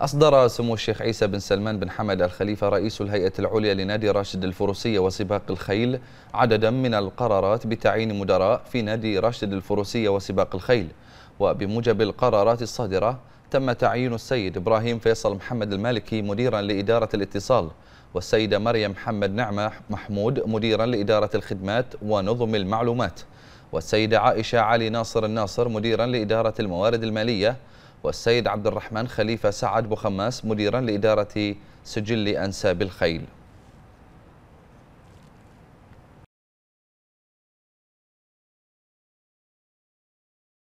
أصدر سمو الشيخ عيسى بن سلمان بن حمد الخليفة رئيس الهيئة العليا لنادي راشد الفروسية وسباق الخيل عددا من القرارات بتعيين مدراء في نادي راشد الفروسية وسباق الخيل وبموجب القرارات الصادرة تم تعيين السيد إبراهيم فيصل محمد المالكي مديرا لإدارة الاتصال والسيدة مريم محمد نعمة محمود مديرا لإدارة الخدمات ونظم المعلومات والسيدة عائشة علي ناصر الناصر مديرا لإدارة الموارد المالية والسيد عبد الرحمن خليفة سعد بخماس مديرا لإدارة سجل أنساب الخيل